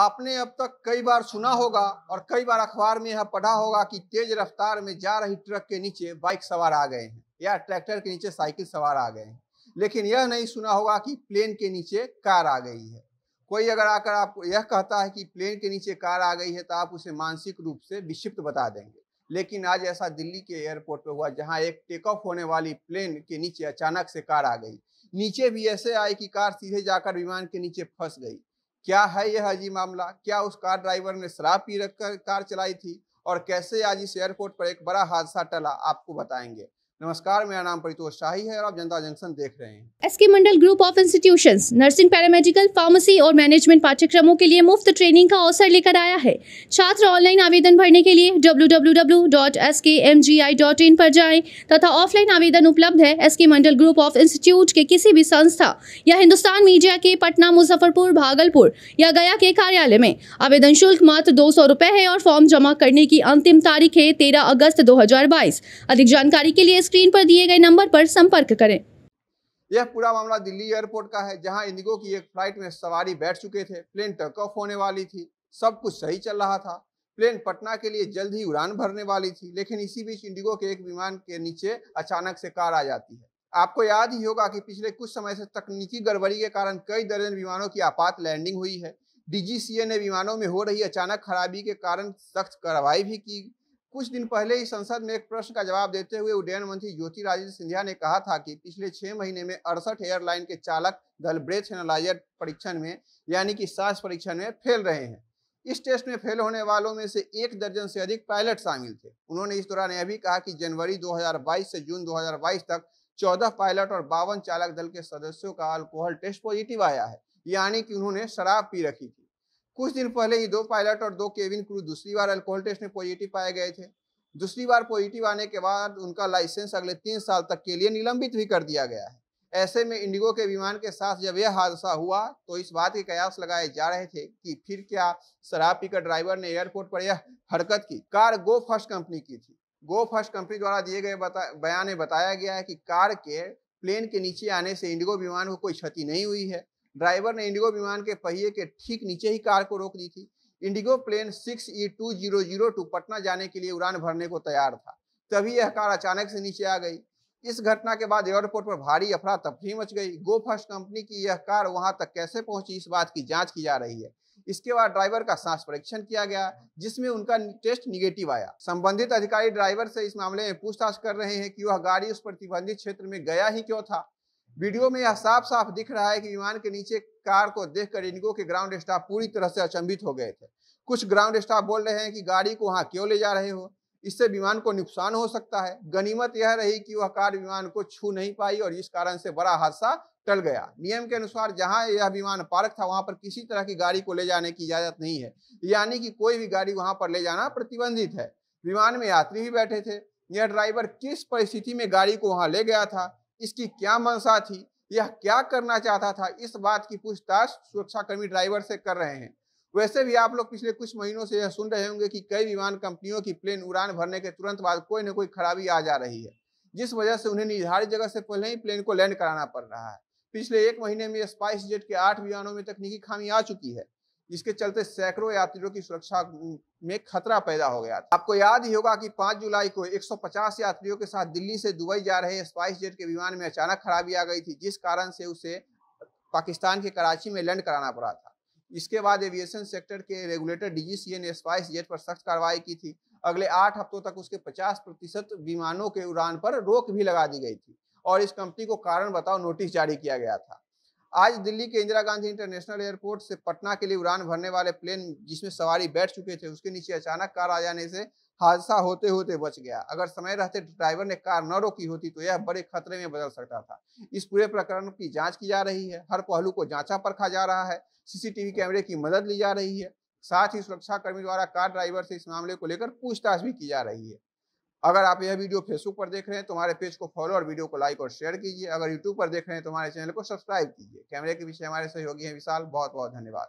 आपने अब तक कई बार सुना होगा और कई बार अखबार में यह पढ़ा होगा कि तेज रफ्तार में जा रही ट्रक के नीचे बाइक सवार आ गए हैं या ट्रैक्टर के नीचे साइकिल सवार आ गए हैं लेकिन यह नहीं सुना होगा कि प्लेन के नीचे कार आ गई है कोई अगर आकर आपको यह कहता है कि प्लेन के नीचे कार आ गई है तो आप उसे मानसिक रूप से विक्षिप्त बता देंगे लेकिन आज ऐसा दिल्ली के एयरपोर्ट पर हुआ जहां एक टेक ऑफ होने वाली प्लेन के नीचे अचानक से कार आ गई नीचे भी ऐसे आई कि कार सीधे जाकर विमान के नीचे फंस गई क्या है यह अजी मामला क्या उस कार ड्राइवर ने शराब पी रखकर कार चलाई थी और कैसे आज इस एयरपोर्ट पर एक बड़ा हादसा टला आपको बताएंगे नमस्कार मेरा नाम परितोष शाही है और आप जनता जंक्शन देख रहे हैं S K Mandal group of institution nursing paramedical pharmacy और मैनेजमेंट पाठ्यक्रमों के लिए मुफ्त ट्रेनिंग का अवसर लेकर आया है छात्र ऑनलाइन आवेदन भरने के लिए डब्ल्यू पर जाएं तथा ऑफलाइन आवेदन उपलब्ध है S K Mandal group of institute के किसी भी संस्था या हिंदुस्तान मीडिया के पटना मुजफ्फरपुर भागलपुर या गया के कार्यालय में आवेदन शुल्क मात्र दो सौ है और फॉर्म जमा करने की अंतिम तारीख है तेरह अगस्त दो अधिक जानकारी के लिए स्क्रीन पर दिए गए नंबर पर संपर्क करें यह पूरा मामला दिल्ली एयरपोर्ट का है जहां इंडिगो की एक फ्लाइट में सवारी बैठ चुके थे प्लेन टर्क ऑफ होने वाली थी सब कुछ सही चल रहा था प्लेन पटना के लिए जल्द ही उड़ान भरने वाली थी लेकिन इसी बीच इंडिगो के एक विमान के नीचे अचानक से कार आ जाती है आपको याद ही होगा कि पिछले कुछ समय से तकनीकी गड़बड़ी के कारण कई दर्जन विमानों की आपात लैंडिंग हुई है डीजीसीए ने विमानों में हो रही अचानक खराबी के कारण सख्त कार्रवाई भी की कुछ दिन पहले ही संसद में एक प्रश्न का जवाब देते हुए उड्डयन मंत्री ज्योतिरादित्य सिंधिया ने कहा था कि पिछले छह महीने में अड़सठ एयरलाइन के चालक दल ब्रेथ एनालाइजर परीक्षण में यानी कि सांस परीक्षण में फेल रहे हैं इस टेस्ट में फेल होने वालों में से एक दर्जन से अधिक पायलट शामिल थे उन्होंने इस दौरान यह भी कहा कि जनवरी 2022 से जून 2022 तक 14 पायलट और बावन चालक दल के सदस्यों का अल्कोहल टेस्ट पॉजिटिव आया है यानी कि उन्होंने शराब पी रखी थी कुछ दिन पहले ही दो पायलट और दो केविन क्रू दूसरी बार अल्कोहल टेस्ट में पॉजिटिव पाए गए थे दूसरी बार पॉजिटिव आने के बाद उनका लाइसेंस अगले तीन साल तक के लिए निलंबित भी कर दिया गया है ऐसे में इंडिगो के विमान के साथ जब यह हादसा हुआ तो इस बात के कयास लगाए जा रहे थे कि फिर क्या शराब पीकर ड्राइवर ने एयरपोर्ट पर यह हरकत की कार गो फर्स्ट कंपनी की थी गो फर्स्ट कंपनी द्वारा दिए गए बयान में बताया गया है कि कार के प्लेन के नीचे आने से इंडिगो विमान को कोई क्षति नहीं हुई है ड्राइवर ने इंडिगो विमान के पहिए के ठीक नीचे ही कार को रोक दी थी IndiGo plane six E two zero zero two Patna जाने के लिए उड़ान भरने को तैयार था तभी यह कार अचानक से नीचे आ गई इस घटना के बाद एयरपोर्ट पर भारी अफरा तफरी मच गई गो फर्स्ट कंपनी की यह कार वहां तक कैसे पहुंची इस बात की जांच की जा रही है इसके बाद ड्राइवर का सांस परीक्षण किया गया जिसमें उनका टेस्ट निगेटिव आया संबंधित अधिकारी ड्राइवर से इस मामले में पूछताछ कर रहे हैं कि वह गाड़ी उस प्रतिबंधित क्षेत्र में गया ही क्यों था वीडियो में यह साफ साफ दिख रहा है कि विमान के नीचे कार को देखकर इनको के ग्राउंड स्टाफ पूरी तरह से अचंभित हो गए थे कुछ ग्राउंड स्टाफ बोल रहे हैं कि गाड़ी को वहाँ क्यों ले जा रहे हो इससे विमान को नुकसान हो सकता है गनीमत यह रही कि वह कार विमान को छू नहीं पाई और इस कारण से बड़ा हादसा टल गया नियम के अनुसार जहां यह विमान पार्क था वहां पर किसी तरह की गाड़ी को ले जाने की इजाजत नहीं है यानी कि कोई भी गाड़ी वहां पर ले जाना प्रतिबंधित है विमान में यात्री भी बैठे थे यह ड्राइवर किस परिस्थिति में गाड़ी को वहां ले गया था इसकी क्या मंशा थी यह क्या करना चाहता था इस बात की पूछताछ सुरक्षाकर्मी ड्राइवर से कर रहे हैं वैसे भी आप लोग पिछले कुछ महीनों से यह सुन रहे होंगे कि कई विमान कंपनियों की प्लेन उड़ान भरने के तुरंत बाद कोई न कोई खराबी आ जा रही है जिस वजह से उन्हें निर्धारित जगह से पहले ही प्लेन को लैंड कराना पड़ रहा है पिछले एक महीने में स्पाइस जेट के आठ विमानों में तकनीकी खामी आ चुकी है जिसके चलते सैकड़ों यात्रियों की सुरक्षा में खतरा पैदा हो गया था आपको याद ही होगा कि 5 जुलाई को 150 यात्रियों के साथ दिल्ली से दुबई जा रहे स्पाइस जेट के विमान में अचानक खराबी आ गई थी जिस कारण से उसे पाकिस्तान के कराची में लैंड कराना पड़ा था इसके बाद एविएशन सेक्टर के रेगुलेटर डीजीसीए ने स्पाइस जेट पर सख्त कार्रवाई की थी अगले आठ हफ्तों तक उसके पचास प्रतिशत विमानों के उड़ान पर रोक भी लगा दी गई थी और इस कंपनी को कारण बताओ नोटिस जारी किया गया था आज दिल्ली के इंदिरा गांधी इंटरनेशनल एयरपोर्ट से पटना के लिए उड़ान भरने वाले प्लेन जिसमें सवारी बैठ चुके थे उसके नीचे अचानक कार आ जाने से हादसा होते होते बच गया अगर समय रहते ड्राइवर ने कार न रोकी होती तो यह बड़े खतरे में बदल सकता था इस पूरे प्रकरण की जांच की जा रही है हर पहलू को जांचा परखा जा रहा है सीसीटीवी कैमरे की मदद ली जा रही है साथ ही सुरक्षाकर्मी द्वारा कार ड्राइवर से इस मामले को लेकर पूछताछ भी की जा रही है अगर आप यह वीडियो फेसबुक पर देख रहे हैं तो हमारे पेज को फॉलो और वीडियो को लाइक और शेयर कीजिए अगर यूट्यूब पर देख रहे हैं तो हमारे चैनल को सब्सक्राइब कीजिए कैमरे के पीछे हमारे सहयोगी हैं विशाल बहुत बहुत धन्यवाद